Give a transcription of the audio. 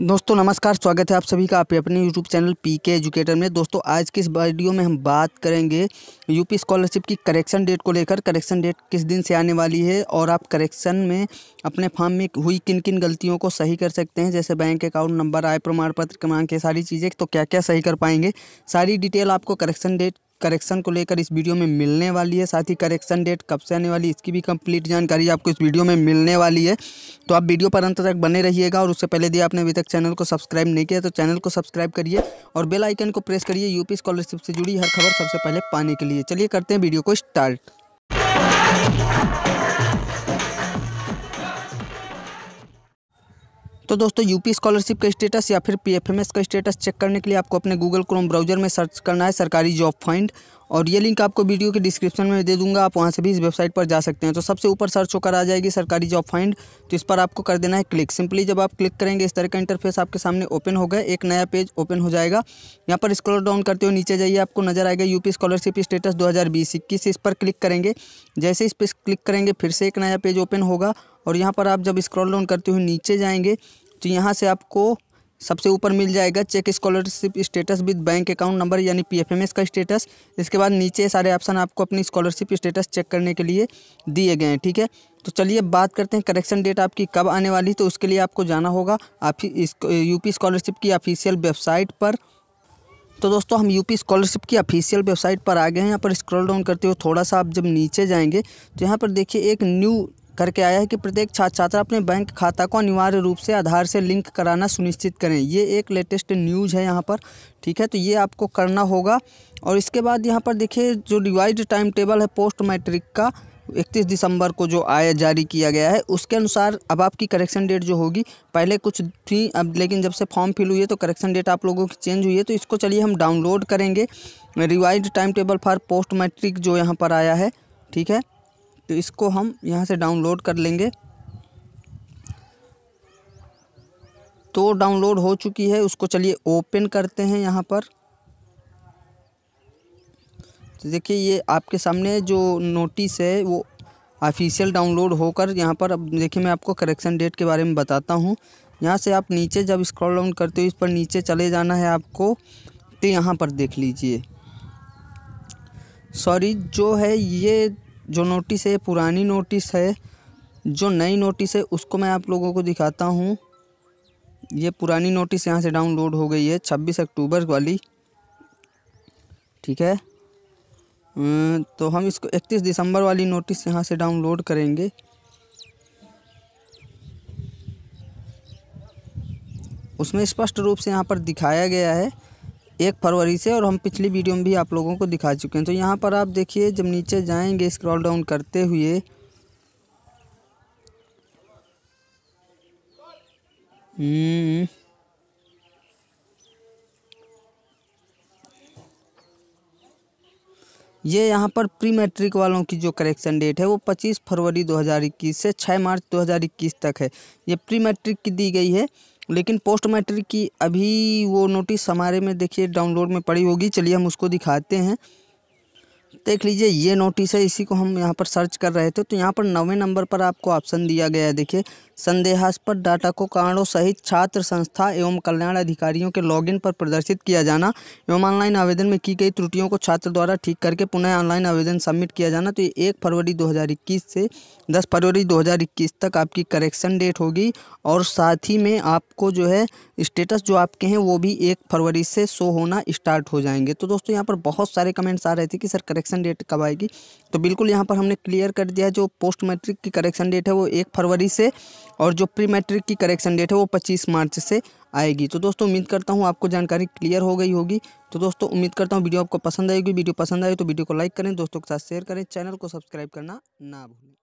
दोस्तों नमस्कार स्वागत है आप सभी का आप अपने YouTube channel P K educator में दोस्तों आज की इस वीडियो में हम बात करेंगे यूपी स्कॉलरशिप की करेक्शन डेट को लेकर करेक्शन डेट किस दिन से आने वाली है और आप करेक्शन में अपने फॉर्म में हुई किन किन गलतियों को सही कर सकते हैं जैसे बैंक अकाउंट नंबर आय प्रमाण पत्र क्रमांक ये सारी चीज़ें तो क्या क्या सही कर पाएंगे सारी डिटेल आपको करेक्शन डेट करेक्शन को लेकर इस वीडियो में मिलने वाली है साथ ही करेक्शन डेट कब से आने वाली इसकी भी कंप्लीट जानकारी आपको इस वीडियो में मिलने वाली है तो आप वीडियो पर अंत तक बने रहिएगा और उससे पहले यदि आपने अभी तक चैनल को सब्सक्राइब नहीं किया तो चैनल को सब्सक्राइब करिए और बेल आइकन को प्रेस करिए यूपी स्कॉलरशिप से जुड़ी हर खबर सबसे पहले पाने के लिए चलिए करते हैं वीडियो को स्टार्ट तो दोस्तों यूपी स्कॉलरशिप का स्टेटस या फिर पीएफएमएस का स्टेटस चेक करने के लिए आपको अपने गूगल क्रोम ब्राउजर में सर्च करना है सरकारी जॉब फाइंड और ये लिंक आपको वीडियो के डिस्क्रिप्शन में दे दूंगा आप वहाँ से भी इस वेबसाइट पर जा सकते हैं तो सबसे ऊपर सर्च होकर आ जाएगी सरकारी जॉब फाइंड तो इस पर आपको कर देना है क्लिक सिंपली जब आप क्लिक करेंगे इस तरह का इंटरफेस आपके सामने ओपन हो गए एक नया पेज ओपन हो जाएगा यहाँ पर स्क्रॉल डाउन करते हुए नीचे जाइए आपको नजर आएगा यूपी स्कॉलरशिप स्टेटस दो हज़ार इस पर क्लिक करेंगे जैसे इस पर क्लिक करेंगे फिर से एक नया पेज ओपन होगा और यहाँ पर आप जब स्क्रॉल डाउन करते हुए नीचे जाएंगे तो यहाँ से आपको सबसे ऊपर मिल जाएगा check scholarship status with bank account number यानी पीएफएमएस का स्टेटस इसके बाद नीचे सारे ऑप्शन आपको अपनी स्कॉलरशिप स्टेटस चेक करने के लिए दिए गए हैं ठीक है तो चलिए बात करते हैं करेक्शन डेट आपकी कब आने वाली तो उसके लिए आपको जाना होगा आप यूपी स्कॉलरशिप की ऑफिशियल वेबसाइट पर तो दोस्तों हम यूपी स्कॉलरशिप की ऑफिशियल वेबसाइट पर आ गए हैं यहाँ पर स्क्रॉल डाउन करते हुए थोड़ा सा आप जब नीचे जाएंगे तो यहाँ पर देखिए एक न्यू करके आया है कि प्रत्येक छात्र छात्रा अपने बैंक खाता को अनिवार्य रूप से आधार से लिंक कराना सुनिश्चित करें ये एक लेटेस्ट न्यूज़ है यहाँ पर ठीक है तो ये आपको करना होगा और इसके बाद यहाँ पर देखिए जो रिवाइज टाइम टेबल है पोस्ट मैट्रिक का इकतीस दिसंबर को जो आया जारी किया गया है उसके अनुसार अब आपकी करेक्शन डेट जो होगी पहले कुछ थी अब लेकिन जब से फॉर्म फिल हुई है तो करेक्शन डेट आप लोगों की चेंज हुई है तो इसको चलिए हम डाउनलोड करेंगे revise time table for post matric जो यहाँ पर आया है ठीक है तो इसको हम यहाँ से डाउनलोड कर लेंगे तो डाउनलोड हो चुकी है उसको चलिए ओपन करते हैं यहाँ पर तो देखिए ये आपके सामने जो नोटिस है वो ऑफिशियल डाउनलोड होकर यहाँ पर अब देखिए मैं आपको करेक्शन डेट के बारे में बताता हूँ यहाँ से आप नीचे जब स्क्रॉल डाउन करते हो इस पर नीचे चले जाना है आपको तो यहाँ पर देख लीजिए सॉरी जो है ये जो नोटिस है पुरानी नोटिस है जो नई नोटिस है उसको मैं आप लोगों को दिखाता हूँ ये पुरानी नोटिस यहाँ से डाउनलोड हो गई है छब्बीस अक्टूबर वाली ठीक है हम्म, तो हम इसको इकतीस दिसंबर वाली नोटिस यहाँ से डाउनलोड करेंगे उसमें स्पष्ट रूप से यहाँ पर दिखाया गया है एक फरवरी से और हम पिछली वीडियो में भी आप लोगों को दिखा चुके हैं तो यहाँ पर आप देखिए जब नीचे जाएंगे स्क्रॉल डाउन करते हुए हम्म, ये यहाँ पर प्री मैट्रिक वालों की जो करेक्शन डेट है वो 25 फरवरी 2021 से 6 मार्च 2021 तक है ये प्री मैट्रिक की दी गई है लेकिन पोस्ट मैट्रिक की अभी वो नोटिस हमारे में देखिए डाउनलोड में पड़ी होगी चलिए हम उसको दिखाते हैं देख लीजिए ये नोटिस है इसी को हम यहाँ पर सर्च कर रहे थे तो यहाँ पर नौवें नंबर पर आपको ऑप्शन दिया गया है देखिए संदेहास्पद डाटा को कारणों सहित छात्र संस्था एवं कल्याण अधिकारियों के लॉगिन पर प्रदर्शित किया जाना एवं ऑनलाइन आवेदन में की गई त्रुटियों को छात्र द्वारा ठीक करके पुनः ऑनलाइन आवेदन सबमिट किया जाना तो ये एक फरवरी दो से दस फरवरी दो तक आपकी करेक्शन डेट होगी और साथ ही में आपको जो है स्टेटस जो आपके हैं वो भी एक फरवरी से शो होना स्टार्ट हो जाएंगे तो दोस्तों यहाँ पर बहुत सारे कमेंट्स आ रहे थे कि सर करेक्शन करेक्शन डेट कब आएगी तो बिल्कुल यहाँ पर हमने क्लियर कर दिया जो पोस्ट मैट्रिक की करेक्शन डेट है वो एक फरवरी से और जो प्री मैट्रिक की करेक्शन डेट है वो पच्चीस मार्च से आएगी तो दोस्तों उम्मीद करता हूँ आपको जानकारी क्लियर हो गई होगी तो दोस्तों उम्मीद करता हूँ वीडियो आपको पसंद आएगी वीडियो पसंद आए तो वीडियो को लाइक करें दोस्तों के साथ शेयर करें चैनल को सब्सक्राइब करना ना भूलें